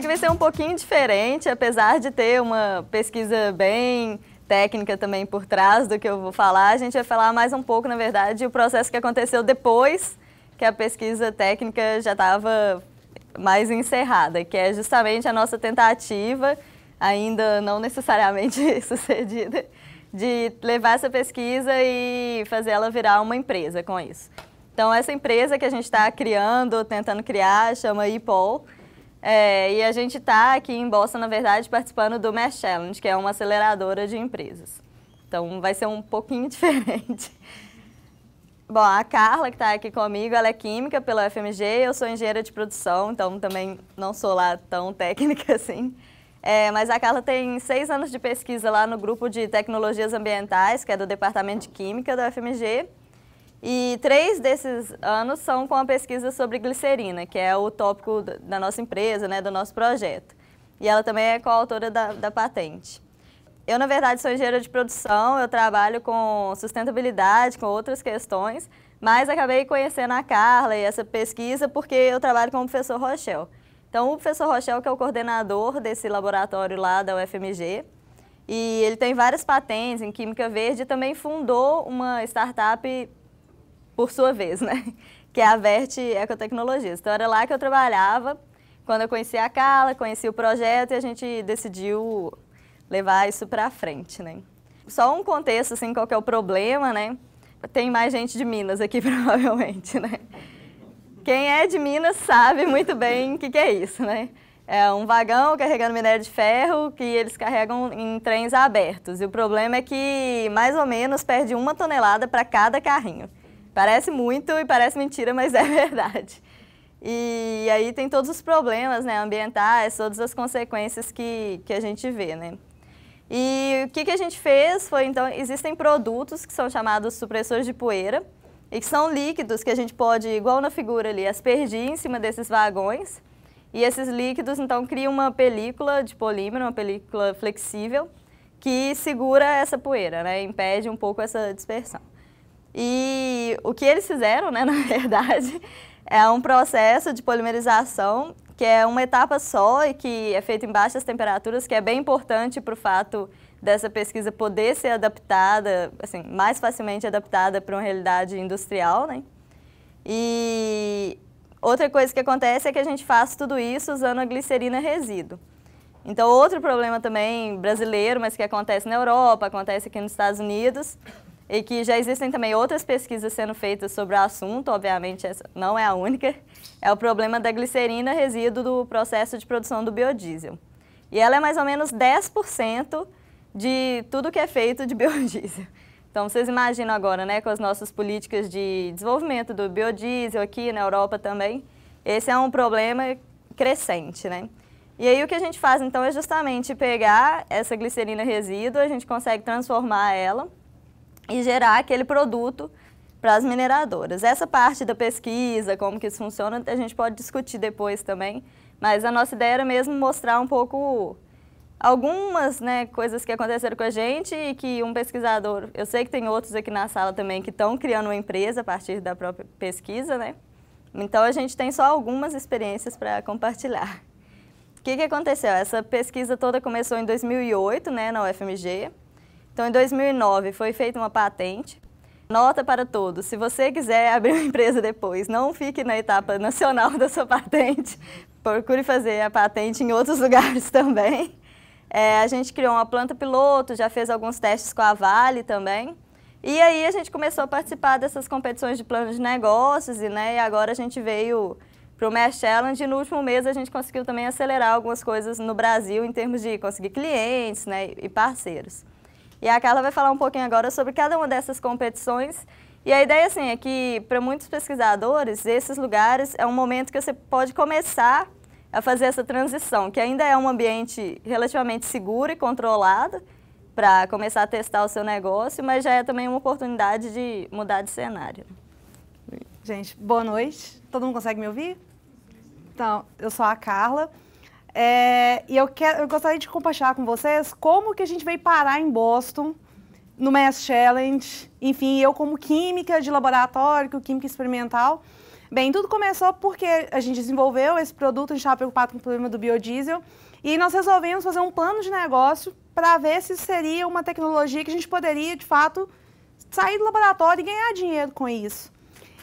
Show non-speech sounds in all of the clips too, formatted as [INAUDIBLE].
que vai ser um pouquinho diferente, apesar de ter uma pesquisa bem técnica também por trás do que eu vou falar. A gente vai falar mais um pouco, na verdade, o processo que aconteceu depois que a pesquisa técnica já estava mais encerrada, que é justamente a nossa tentativa, ainda não necessariamente [LAUGHS] sucedida, de levar essa pesquisa e fazer ela virar uma empresa com isso. Então, essa empresa que a gente está criando, tentando criar, chama ePol. É, e a gente está aqui em Boston, na verdade, participando do Mesh Challenge, que é uma aceleradora de empresas. Então, vai ser um pouquinho [LAUGHS] diferente. Bom, a Carla, que está aqui comigo, ela é química pela UFMG, eu sou engenheira de produção, então também não sou lá tão [LAUGHS] técnica assim. É, mas a Carla tem seis anos de pesquisa lá no grupo de tecnologias ambientais, que é do Departamento de Química da UFMG, e três desses anos são com a pesquisa sobre glicerina, que é o tópico da nossa empresa, né, do nosso projeto. E ela também é coautora da, da patente. Eu, na verdade, sou engenheira de produção, eu trabalho com sustentabilidade, com outras questões, mas acabei conhecendo a Carla e essa pesquisa porque eu trabalho com o professor Rochel. Então, o professor Rochel, que é o coordenador desse laboratório lá da UFMG, e ele tem várias patentes em química verde e também fundou uma startup por sua vez, né? [LAUGHS] Que é a Verte Ecotecnologia. Então era lá que eu trabalhava, quando eu conheci a Carla, conheci o projeto e a gente decidiu levar isso para frente, né? Só um contexto, assim, qual que é o problema, né? Tem mais gente de Minas aqui, [LAUGHS] provavelmente, né? Quem é de Minas sabe muito bem o que, que é isso, né? É um vagão carregando minério de ferro que eles carregam em trens abertos. E o problema é que mais ou menos perde uma tonelada para cada carrinho. Parece muito e parece mentira, mas [LAUGHS] é verdade. E aí tem todos os problemas né, ambientais, todas as consequências que, que a gente vê. Né? E o que, que a gente fez foi, então, existem produtos que são chamados supressores de poeira e que são líquidos que a gente pode, igual na figura ali, aspergir em cima desses vagões. E esses líquidos, então, criam uma película de polímero, uma película flexível, que segura essa poeira, né, impede um pouco essa dispersão. E o que eles fizeram, né, [LAUGHS] na verdade, é um processo de polimerização que é uma etapa só e que é feito em baixas temperaturas, que é bem importante para o fato dessa pesquisa poder ser adaptada, assim, mais facilmente adaptada para uma realidade industrial, né? E outra coisa que acontece é que a gente faz tudo isso usando a glicerina resíduo. Então, outro problema também brasileiro, mas que acontece na Europa, acontece aqui nos Estados Unidos, e que já existem também outras pesquisas sendo feitas sobre o assunto, obviamente essa não é a única, é o problema da glicerina resíduo do processo de produção do biodiesel. E ela é mais ou menos 10% de tudo que é feito de [LAUGHS] biodiesel. Então vocês imaginam agora, né, com as nossas políticas de desenvolvimento do biodiesel aqui na Europa também, esse é um problema crescente, né? E aí o que a gente faz então é justamente pegar essa glicerina resíduo, a gente consegue transformar ela e gerar aquele produto para as mineradoras. Essa parte da pesquisa, como que isso funciona, a gente pode discutir depois também, mas a nossa ideia era mesmo mostrar um pouco algumas né, coisas que aconteceram com a gente e que um pesquisador, eu sei que tem outros aqui na sala também que estão criando uma empresa a partir da própria pesquisa, né? Então a gente tem só algumas experiências para compartilhar. O que, que aconteceu? Essa pesquisa toda começou em 2008, né, na UFMG, então, em 2009, foi feita uma patente. Nota para todos, se você quiser [LAUGHS] abrir uma empresa depois, não fique na etapa nacional da sua patente, [LAUGHS] procure fazer a patente em outros [LAUGHS] lugares também. É, a gente criou uma planta piloto, já fez alguns testes com a Vale também. E aí a gente começou a participar dessas competições de plano de negócios e, né, e agora a gente veio para o Mesh Challenge e no último mês a gente conseguiu também acelerar algumas coisas no Brasil em termos de conseguir clientes né, e parceiros. E a Carla vai falar um pouquinho agora sobre cada uma dessas competições. E a ideia assim, é que, para muitos pesquisadores, esses lugares é um momento que você pode começar a fazer essa transição, que ainda é um ambiente relativamente seguro e controlado para começar a testar o seu negócio, mas já é também uma oportunidade de mudar de cenário. Gente, boa noite. Todo mundo consegue me ouvir? Então, eu sou a Carla. É, e eu, quero, eu gostaria de compartilhar com vocês como que a gente veio parar em Boston, no Mass Challenge, enfim, eu como química de laboratório, química experimental. Bem, tudo começou porque a gente desenvolveu esse produto, a gente estava preocupado com o problema do biodiesel, e nós resolvemos fazer um plano de negócio para ver se seria uma tecnologia que a gente poderia, de fato, sair do laboratório e ganhar dinheiro com isso.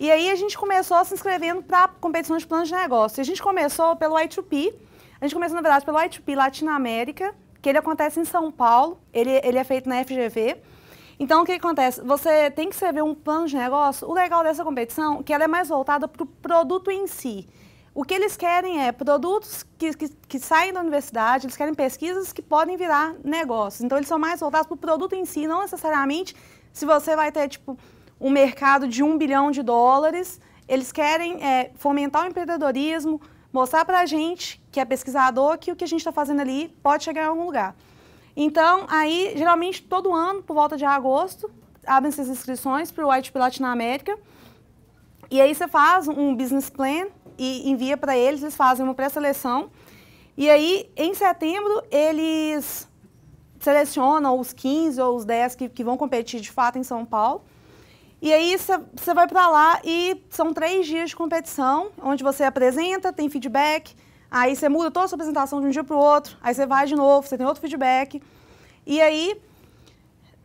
E aí a gente começou se inscrevendo para competições de planos de negócio. A gente começou pelo I2P, a gente começou, na verdade, pelo ITP 2 Latina América, que ele acontece em São Paulo, ele, ele é feito na FGV. Então, o que acontece? Você tem que escrever um plano de negócio. O legal dessa competição é que ela é mais voltada para o produto em si. O que eles querem é produtos que, que, que, saem da universidade, eles querem pesquisas que podem virar negócios. Então, eles são mais voltados para o produto em si, não necessariamente se você vai ter, tipo, um mercado de um bilhão de dólares. Eles querem é, fomentar o empreendedorismo, mostrar para a gente, que é pesquisador, que o que a gente está fazendo ali pode chegar em algum lugar. Então, aí, geralmente, todo ano, por volta de agosto, abrem-se as inscrições para o White Pilot na América. E aí você faz um business plan e envia para eles, eles fazem uma pré-seleção. E aí, em setembro, eles selecionam os 15 ou os 10 que, que vão competir de fato em São Paulo. E aí você vai para lá e são três dias de competição, onde você apresenta, tem feedback, aí você muda toda a sua apresentação de um dia para o outro, aí você vai de novo, você tem outro feedback. E aí,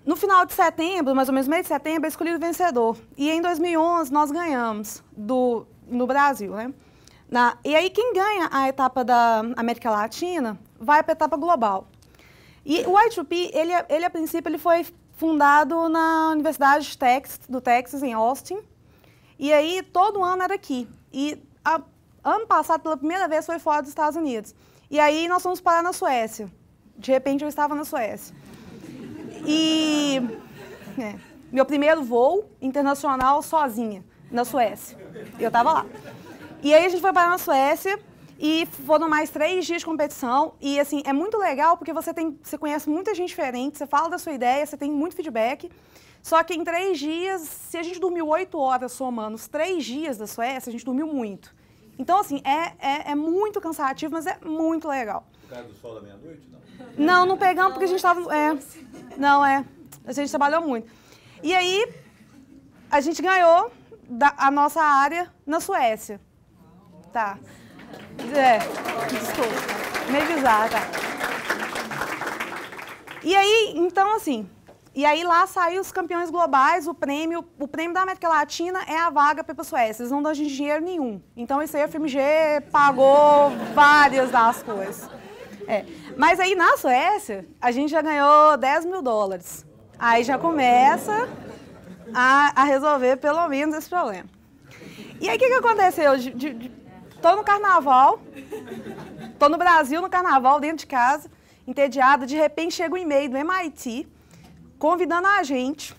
no final de setembro, mais ou menos meio de setembro, é escolhido o vencedor. E em 2011 nós ganhamos do, no Brasil, né? Na, e aí quem ganha a etapa da América Latina vai para a etapa global. E o I2P, ele, é, ele a princípio, ele foi fundado na Universidade do Texas, do Texas, em Austin. E aí, todo ano era aqui. E a, ano passado, pela primeira vez, foi fora dos Estados Unidos. E aí, nós fomos parar na Suécia. De repente, eu estava na Suécia. E é, meu primeiro voo internacional sozinha, na Suécia. Eu estava lá. E aí, a gente foi parar na Suécia e foram mais três dias de competição. E, assim, é muito legal porque você, tem, você conhece muita gente diferente, você fala da sua ideia, você tem muito feedback. Só que em três dias, se a gente dormiu oito horas somando os três dias da Suécia, a gente dormiu muito. Então, assim, é, é, é muito cansativo, mas é muito legal. Por do sol da meia-noite, não? Não, não pegamos porque a gente estava... É, não, é. A gente trabalhou muito. E aí, a gente ganhou da, a nossa área na Suécia. Tá. É, desculpa. Meio bizarra, tá? E aí, então assim, e aí lá saiu os campeões globais, o prêmio, o prêmio da América Latina é a vaga para pessoas. Eles não dão dinheiro nenhum. Então isso aí a FMG pagou várias das coisas. É. Mas aí na Suécia a gente já ganhou 10 mil dólares. Aí já começa a, a resolver pelo menos esse problema. E aí o que, que aconteceu? De, de, Tô no carnaval, tô no Brasil no carnaval, dentro de casa, entediada. De repente chega um e-mail do MIT convidando a gente,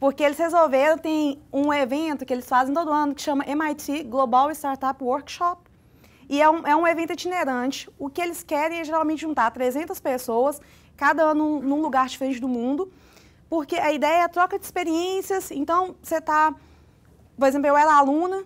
porque eles resolveram, tem um evento que eles fazem todo ano que chama MIT Global Startup Workshop. E é um, é um evento itinerante. O que eles querem é geralmente juntar 300 pessoas, cada ano num lugar diferente do mundo, porque a ideia é a troca de experiências. Então, você está. Por exemplo, eu era aluna,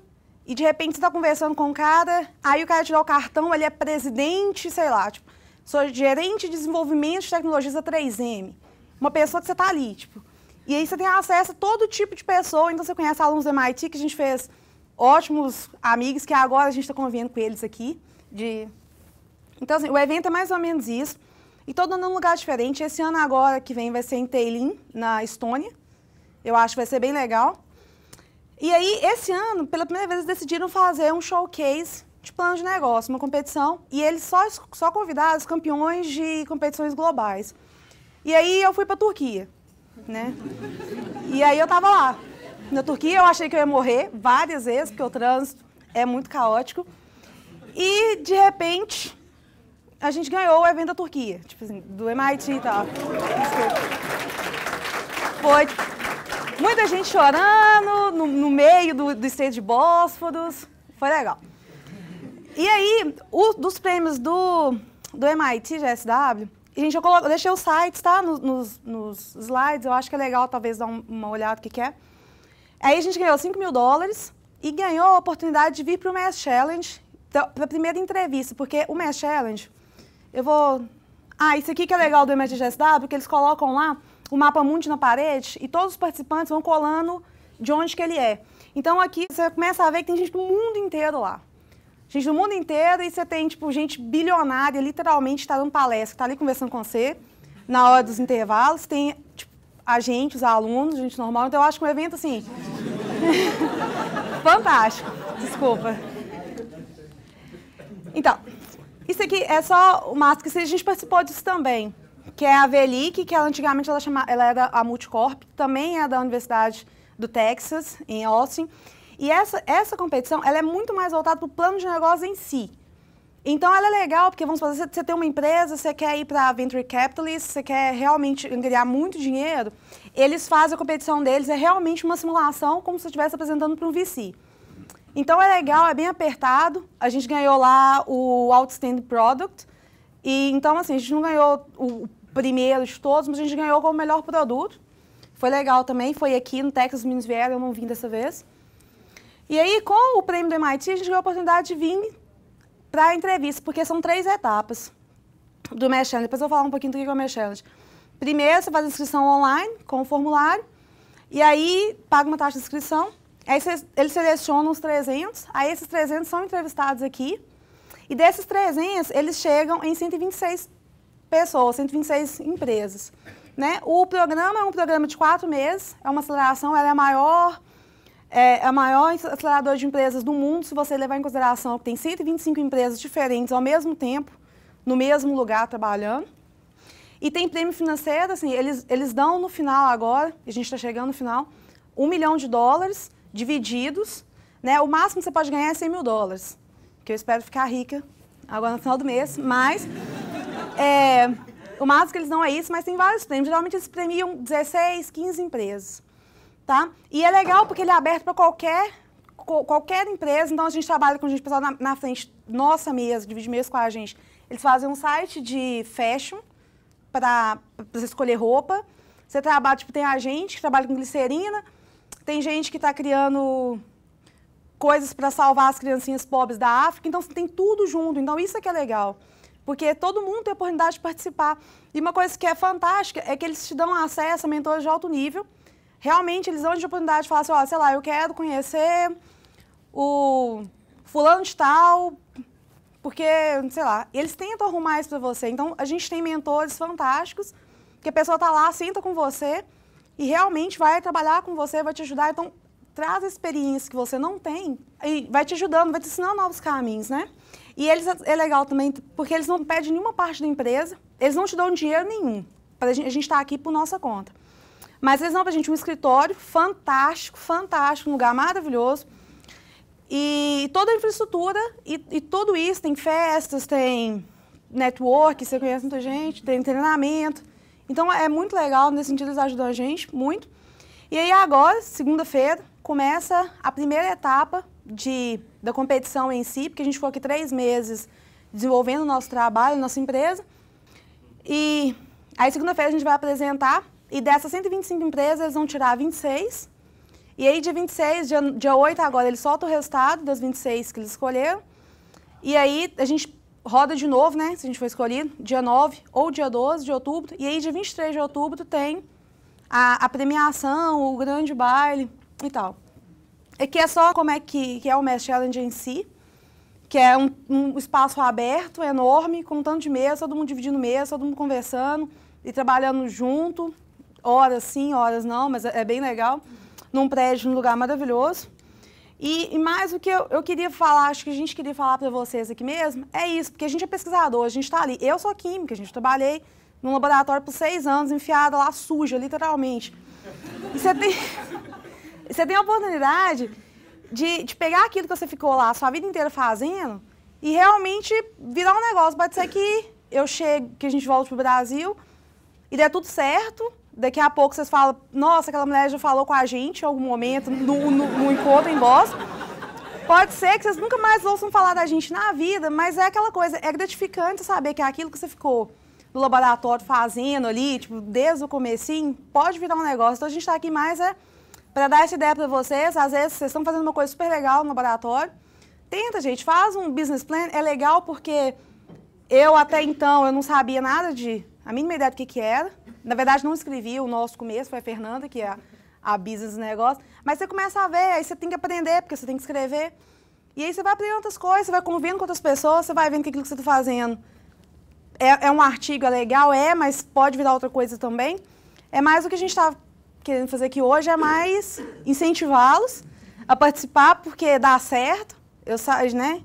e de repente você tá conversando com um cara, aí o cara te dá o cartão, ele é presidente, sei lá, tipo, sou gerente de desenvolvimento de tecnologias da 3M. Uma pessoa que você tá ali, tipo. E aí você tem acesso a todo tipo de pessoa, então você conhece alunos do MIT, que a gente fez ótimos amigos, que agora a gente está convivendo com eles aqui. De... Então, assim, o evento é mais ou menos isso. E todo ano num lugar diferente. Esse ano agora que vem vai ser em Tallinn, na Estônia. Eu acho que vai ser bem legal. E aí, esse ano, pela primeira vez, eles decidiram fazer um showcase de plano de negócio, uma competição, e eles só, só convidaram os campeões de competições globais. E aí eu fui a Turquia, né? E aí eu tava lá. Na Turquia eu achei que eu ia morrer várias vezes, porque o trânsito é muito caótico. E, de repente, a gente ganhou o evento da Turquia, tipo assim, do MIT e tal. Foi, tipo, Muita gente chorando no, no meio do, do stage de Bósforos. Foi legal. E aí, o, dos prêmios do, do MIT, GSW, gente, eu, coloco, eu deixei os sites, tá? Nos, nos, nos, slides. Eu acho que é legal, talvez, dar um, uma olhada o que, que é. Aí a gente ganhou 5 mil dólares e ganhou a oportunidade de vir para o Mass Challenge, para a primeira entrevista, porque o Mass Challenge, eu vou... Ah, isso aqui que é legal do MIT, GSW, que eles colocam lá o mapa mundi na parede e todos os participantes vão colando de onde que ele é. Então aqui você começa a ver que tem gente do mundo inteiro lá. Gente do mundo inteiro e você tem, tipo, gente bilionária, literalmente, está dando palestra, está ali conversando com você na hora dos intervalos. Tem, tipo, a gente, os alunos, gente normal. Então eu acho que um evento, assim, [LAUGHS] fantástico. Desculpa. Então, isso aqui é só o máximo que a gente participou disso também que é a Velik, que ela, antigamente ela, chama, ela era a Multicorp, também é da Universidade do Texas, em Austin. E essa, essa competição, ela é muito mais voltada para o plano de negócio em si. Então, ela é legal, porque, vamos fazer, você tem uma empresa, você quer ir para Venture Capitalist, você quer realmente ganhar muito dinheiro, eles fazem a competição deles, é realmente uma simulação, como se você estivesse apresentando para um VC. Então, é legal, é bem apertado. A gente ganhou lá o Outstanding Product, e, então, assim, a gente não ganhou o primeiros todos, mas a gente ganhou como melhor produto. Foi legal também, foi aqui no Texas Minas vieram, eu não vim dessa vez. E aí, com o prêmio do MIT, a gente ganhou a oportunidade de vir para a entrevista, porque são três etapas do Mesh Challenge. Depois eu vou falar um pouquinho do que é o Mesh Challenge. Primeiro, você faz a inscrição online, com o formulário, e aí paga uma taxa de inscrição. Aí eles selecionam os 300, aí esses 300 são entrevistados aqui. E desses 300, eles chegam em 126 pessoas, 126 empresas. Né? O programa é um programa de quatro meses, é uma aceleração, ela é a maior, é, é a maior aceleradora de empresas do mundo, se você levar em consideração que tem 125 empresas diferentes ao mesmo tempo, no mesmo lugar trabalhando. E tem prêmio financeiro, assim, eles, eles dão no final agora, a gente está chegando no final, um milhão de dólares divididos, né? O máximo que você pode ganhar é 100 mil dólares, que eu espero ficar rica agora no final do mês, mas é, o eles não é isso, mas tem vários prêmios. Geralmente eles premiam 16, 15 empresas. Tá? E é legal porque ele é aberto para qualquer, qualquer empresa. Então a gente trabalha com a gente, pessoal na, na frente, nossa mesa, divide mesa com a gente. Eles fazem um site de fashion para você escolher roupa. Você trabalha, tipo, tem a gente que trabalha com glicerina, tem gente que está criando coisas para salvar as criancinhas pobres da África. Então, tem tudo junto. Então, isso é que é legal porque todo mundo tem oportunidade de participar. E uma coisa que é fantástica é que eles te dão acesso a mentores de alto nível. Realmente, eles dão de oportunidade de falar assim, ó, sei lá, eu quero conhecer o fulano de tal, porque, sei lá, eles tentam arrumar isso para você. Então, a gente tem mentores fantásticos, que a pessoa está lá, senta com você e realmente vai trabalhar com você, vai te ajudar. Então, traz a experiência que você não tem e vai te ajudando, vai te ensinando novos caminhos, né? E eles é legal também, porque eles não pedem nenhuma parte da empresa, eles não te dão dinheiro nenhum. Pra gente, a gente está aqui por nossa conta. Mas eles dão para a gente um escritório fantástico, fantástico, um lugar maravilhoso. E toda a infraestrutura e, e tudo isso, tem festas, tem network, você conhece muita gente, tem treinamento. Então é muito legal, nesse sentido eles ajudam a gente muito. E aí agora, segunda-feira, começa a primeira etapa de, da competição em si, porque a gente ficou aqui três meses desenvolvendo o nosso trabalho, nossa empresa. E aí, segunda-feira, a gente vai apresentar. E dessas 125 empresas, eles vão tirar 26. E aí, dia 26, dia, dia 8 agora, eles soltam o resultado das 26 que eles escolheram. E aí, a gente roda de novo, né? Se a gente for escolhido, dia 9 ou dia 12 de outubro. E aí, dia 23 de outubro, tem a, a premiação, o grande baile e tal. Aqui é, é só como é que, que é o Mass Challenge em si, que é um, um, espaço aberto, enorme, com um tanto de mesa, todo mundo dividindo mesa, todo mundo conversando e trabalhando junto, horas sim, horas não, mas é, é bem legal, num prédio, num lugar maravilhoso. E, e mais o que eu, eu, queria falar, acho que a gente queria falar para vocês aqui mesmo, é isso, porque a gente é pesquisador, a gente está ali. Eu sou química, a gente trabalhei num laboratório por seis anos, enfiada lá, suja, literalmente. E você tem... Você tem a oportunidade de, de pegar aquilo que você ficou lá a sua vida inteira fazendo e realmente virar um negócio. Pode ser que eu chegue, que a gente volte pro Brasil e dê tudo certo. Daqui a pouco vocês falam, nossa, aquela mulher já falou com a gente em algum momento, no, no, no encontro em Boston. Pode ser que vocês nunca mais ouçam falar da gente na vida, mas é aquela coisa, é gratificante saber que aquilo que você ficou no laboratório fazendo ali, tipo, desde o comecinho, pode virar um negócio. Então a gente está aqui mais é para dar essa ideia para vocês, às vezes vocês estão fazendo uma coisa super legal no laboratório. Tenta, gente, faz um business plan. É legal porque eu até então eu não sabia nada de a mínima ideia do que, que era. Na verdade, não escrevi o nosso começo, foi a Fernanda, que é a, a business negócio. Mas você começa a ver, aí você tem que aprender, porque você tem que escrever. E aí você vai aprendendo outras coisas, você vai convivendo com outras pessoas, você vai vendo que que você está fazendo é, é, um artigo, é legal, é, mas pode virar outra coisa também. É mais o que a gente está querendo fazer aqui hoje é mais incentivá-los a participar, porque dá certo. Eu, né?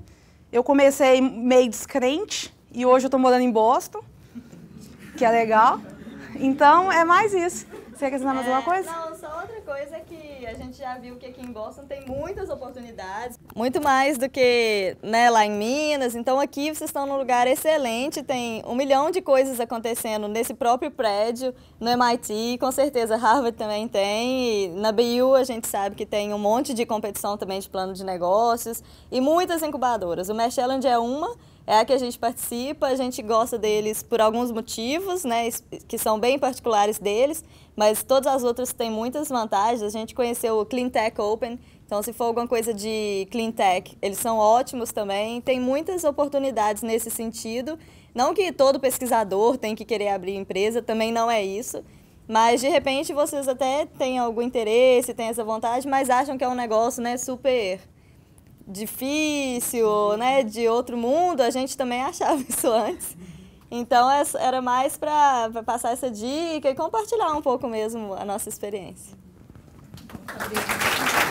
eu comecei meio descrente e hoje eu estou morando em Boston, que é legal. Então, é mais isso. Você quer dizer mais é, alguma coisa? Não, só outra coisa que a gente já viu que aqui em Boston tem muitas oportunidades, muito mais do que né, lá em Minas. Então aqui vocês estão num lugar excelente, tem um milhão de coisas acontecendo nesse próprio prédio, no MIT, com certeza Harvard também tem, e na BU a gente sabe que tem um monte de competição também de plano de negócios e muitas incubadoras. O Mesh Challenge é uma, é a que a gente participa, a gente gosta deles por alguns motivos, né, que são bem particulares deles, mas todas as outras têm muitas vantagens. A gente conhece conhecer o Cleantech Open. Então, se for alguma coisa de Cleantech, eles são ótimos também. Tem muitas oportunidades nesse sentido. Não que todo pesquisador tem que querer abrir empresa, também não é isso. Mas, de repente, vocês até têm algum interesse, têm essa vontade, mas acham que é um negócio né, super difícil, né, de outro mundo. A gente também [LAUGHS] achava isso antes. Então era mais para passar essa dica e compartilhar um pouco mesmo a nossa experiência. Obrigada.